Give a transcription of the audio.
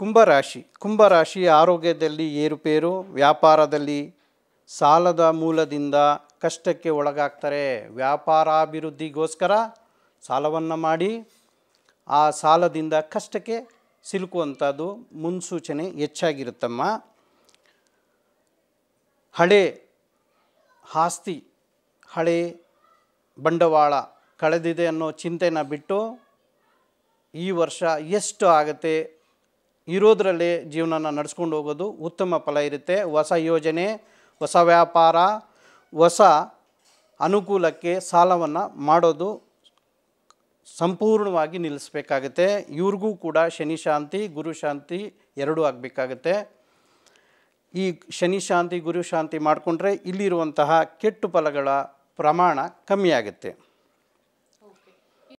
ಕುಂಭರಾಶಿ ಕುಂಭರಾಶಿ ಆರೋಗ್ಯದಲ್ಲಿ ಏರುಪೇರು ವ್ಯಾಪಾರದಲ್ಲಿ ಸಾಲದ ಮೂಲದಿಂದ ಕಷ್ಟಕ್ಕೆ ಒಳಗಾಗ್ತಾರೆ ವ್ಯಾಪಾರಾಭಿವೃದ್ಧಿಗೋಸ್ಕರ ಸಾಲವನ್ನು ಮಾಡಿ ಆ ಸಾಲದಿಂದ ಕಷ್ಟಕ್ಕೆ ಸಿಲುಕುವಂಥದ್ದು ಮುನ್ಸೂಚನೆ ಹೆಚ್ಚಾಗಿರುತ್ತಮ್ಮ ಹಳೆ ಆಸ್ತಿ ಹಳೆ ಬಂಡವಾಳ ಕಳೆದಿದೆ ಅನ್ನೋ ಚಿಂತೆನ ಬಿಟ್ಟು ಈ ವರ್ಷ ಎಷ್ಟು ಆಗುತ್ತೆ ಇರೋದರಲ್ಲೇ ಜೀವನ ನಡೆಸ್ಕೊಂಡು ಹೋಗೋದು ಉತ್ತಮ ಫಲ ಇರುತ್ತೆ ಹೊಸ ಯೋಜನೆ ಹೊಸ ವ್ಯಾಪಾರ ಹೊಸ ಅನುಕೂಲಕ್ಕೆ ಸಾಲವನ್ನು ಮಾಡೋದು ಸಂಪೂರ್ಣವಾಗಿ ನಿಲ್ಲಿಸಬೇಕಾಗುತ್ತೆ ಇವ್ರಿಗೂ ಕೂಡ ಶನಿ ಶಾಂತಿ ಗುರು ಶಾಂತಿ ಎರಡೂ ಆಗಬೇಕಾಗತ್ತೆ ಈ ಶನಿ ಶಾಂತಿ ಗುರು ಶಾಂತಿ ಮಾಡಿಕೊಂಡ್ರೆ ಇಲ್ಲಿರುವಂತಹ ಕೆಟ್ಟು ಫಲಗಳ ಪ್ರಮಾಣ ಕಮ್ಮಿಯಾಗುತ್ತೆ